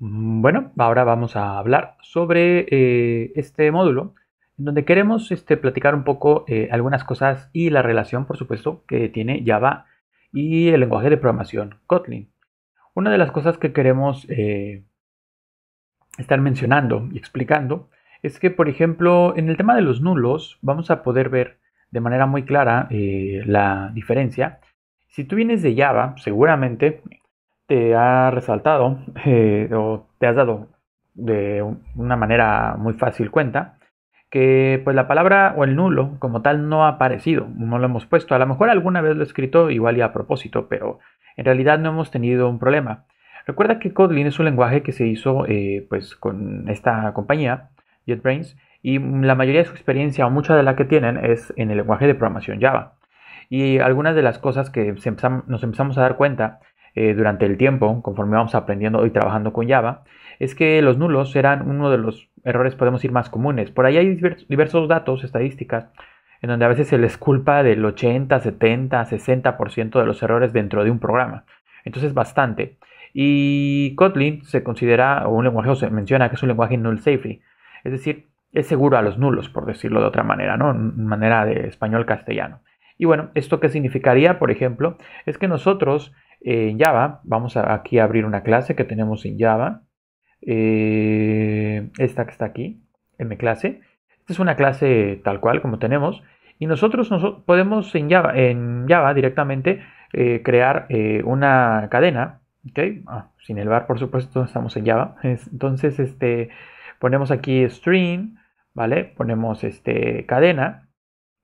Mm, bueno, ahora vamos a hablar sobre eh, este módulo, en donde queremos este, platicar un poco eh, algunas cosas y la relación, por supuesto, que tiene Java y el lenguaje de programación Kotlin. Una de las cosas que queremos eh, estar mencionando y explicando es que, por ejemplo, en el tema de los nulos, vamos a poder ver de manera muy clara la diferencia. Si tú vienes de Java, seguramente te ha resaltado eh, o te has dado de una manera muy fácil cuenta que pues la palabra o el nulo como tal no ha aparecido, no lo hemos puesto. A lo mejor alguna vez lo he escrito igual y a propósito, pero en realidad no hemos tenido un problema. Recuerda que Kotlin es un lenguaje que se hizo eh, pues con esta compañía, JetBrains, y la mayoría de su experiencia o mucha de la que tienen es en el lenguaje de programación Java. Y algunas de las cosas que nos empezamos a dar cuenta eh, durante el tiempo, conforme vamos aprendiendo y trabajando con Java, es que los nulos eran uno de los errores, podemos ir más comunes. Por ahí hay diversos datos, estadísticas, en donde a veces se les culpa del 80, 70, 60% de los errores dentro de un programa. Entonces, bastante. Y Kotlin se considera, o un lenguaje, se menciona que es un lenguaje null safety. Es decir, es seguro a los nulos, por decirlo de otra manera, ¿no? Manera de español castellano. Y bueno, ¿esto qué significaría, por ejemplo? Es que nosotros eh, en Java. Vamos aquí a abrir una clase que tenemos en Java. Eh, esta que está aquí, clase. Esta es una clase tal cual como tenemos. Y nosotros, podemos en Java, en Java directamente eh, crear una cadena. ¿okay? Ah, sin el bar, por supuesto, estamos en Java. Entonces, este, ponemos aquí string, ¿vale? Ponemos este, cadena.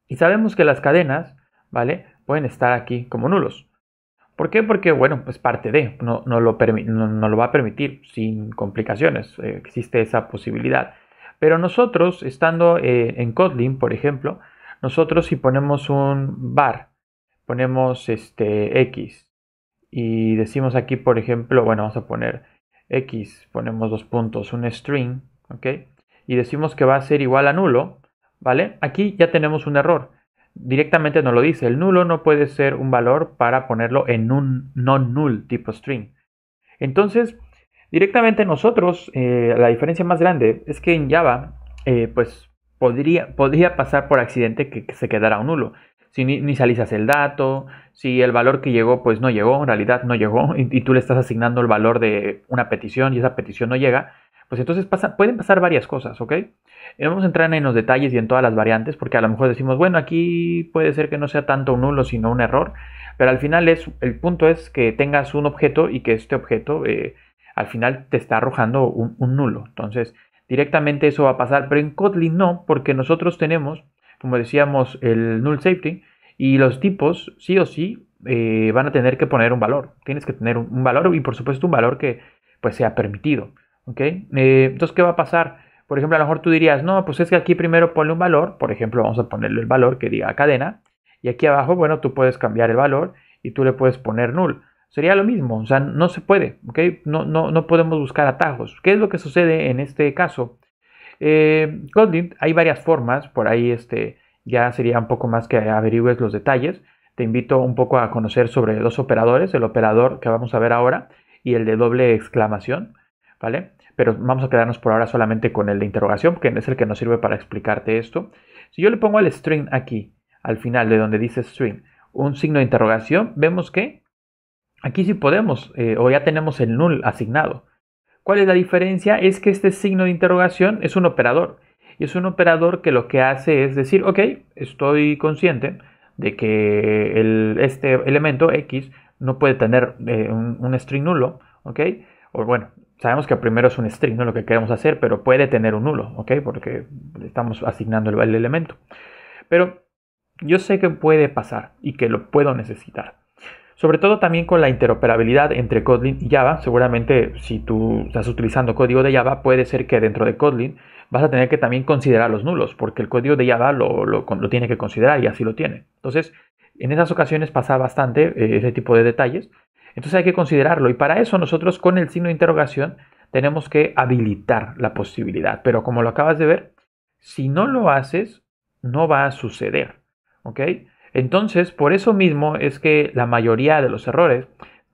Y sabemos que las cadenas, ¿vale? Pueden estar aquí como nulos. ¿Por qué? Porque, bueno, es parte de, no, lo, va a permitir sin complicaciones, eh, existe esa posibilidad. Pero nosotros, estando eh, en Kotlin, por ejemplo, nosotros si ponemos un bar, ponemos este X y decimos aquí, por ejemplo, bueno, vamos a poner X, ponemos dos puntos, un string, ¿ok? Y decimos que va a ser igual a nulo, ¿vale? Aquí ya tenemos un error directamente no lo dice. El nulo no puede ser un valor para ponerlo en un non-null tipo string. Entonces, directamente nosotros, eh, la diferencia más grande es que en Java, eh, pues podría, pasar por accidente que, se quedara un nulo. Si ni inicializas el dato, si el valor que llegó, pues no llegó, en realidad no llegó, y tú le estás asignando el valor de una petición y esa petición no llega, pues entonces pueden pasar varias cosas, ¿ok? Eh, vamos a entrar en los detalles y en todas las variantes, porque a lo mejor decimos, bueno, aquí puede ser que no sea tanto un nulo, sino un error, pero al final es, el punto es que tengas un objeto y que este objeto eh, al final te está arrojando un, nulo. Entonces, directamente eso va a pasar, pero en Kotlin no, porque nosotros tenemos, como decíamos, el null safety y los tipos sí o sí eh, van a tener que poner un valor. Tienes que tener un, un, valor y por supuesto un valor que pues sea permitido. ¿ok? Eh, entonces, ¿qué va a pasar? Por ejemplo, a lo mejor tú dirías, no, pues es que aquí primero ponle un valor, por ejemplo, vamos a ponerle el valor que diga cadena, y aquí abajo, bueno, tú puedes cambiar el valor y tú le puedes poner null. Sería lo mismo, o sea, no se puede, ¿ok? No, no, no podemos buscar atajos. ¿Qué es lo que sucede en este caso? Eh, hay varias formas, por ahí este, ya sería un poco más que averigües los detalles. Te invito un poco a conocer sobre los operadores, el operador que vamos a ver ahora y el de doble exclamación. ¿vale? Pero vamos a quedarnos por ahora solamente con el de interrogación, que es el que nos sirve para explicarte esto. Si yo le pongo al string aquí, al final de donde dice string, un signo de interrogación, vemos que aquí sí podemos, eh, o ya tenemos el null asignado. ¿Cuál es la diferencia? Es que este signo de interrogación es un operador. Y es un operador que lo que hace es decir, ok, estoy consciente de que este elemento X no puede tener eh, un, un, string nulo, ok, o bueno, sabemos que primero es un string, lo que queremos hacer, pero puede tener un nulo, ¿ok? Porque estamos asignando el, elemento. Pero yo sé que puede pasar y que lo puedo necesitar. Sobre todo también con la interoperabilidad entre Kotlin y Java. Seguramente si tú estás utilizando código de Java, puede ser que dentro de Kotlin vas a tener que también considerar los nulos, porque el código de Java lo, tiene que considerar y así lo tiene. Entonces, en esas ocasiones pasa bastante eh, ese tipo de detalles entonces hay que considerarlo y para eso nosotros con el signo de interrogación tenemos que habilitar la posibilidad. Pero como lo acabas de ver, si no lo haces, no va a suceder. ¿Ok? Entonces, por eso mismo es que la mayoría de los errores,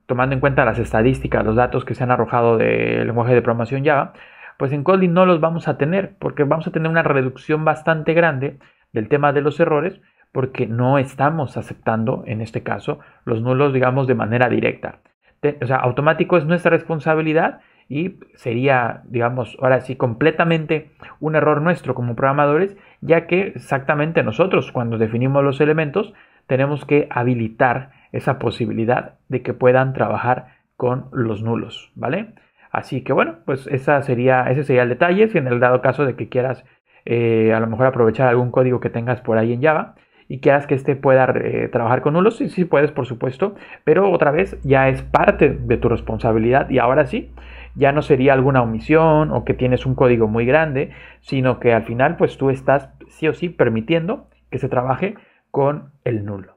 tomando en cuenta las estadísticas, los datos que se han arrojado del lenguaje de programación Java, pues en Kotlin no los vamos a tener, porque vamos a tener una reducción bastante grande del tema de los errores porque no estamos aceptando, en este caso, los nulos, digamos, de manera directa. o sea, automático es nuestra responsabilidad y sería, digamos, ahora sí, completamente un error nuestro como programadores, ya que exactamente nosotros cuando definimos los elementos tenemos que habilitar esa posibilidad de que puedan trabajar con los nulos, ¿vale? Así que bueno, pues esa sería, ese sería el detalle, si en el dado caso de que quieras eh, a lo mejor aprovechar algún código que tengas por ahí en Java, y que que este pueda eh, trabajar con nulos. Sí, sí puedes, por supuesto, pero otra vez ya es parte de tu responsabilidad y ahora sí, ya no sería alguna omisión o que tienes un código muy grande, sino que al final pues tú estás sí o sí permitiendo que se trabaje con el nulo.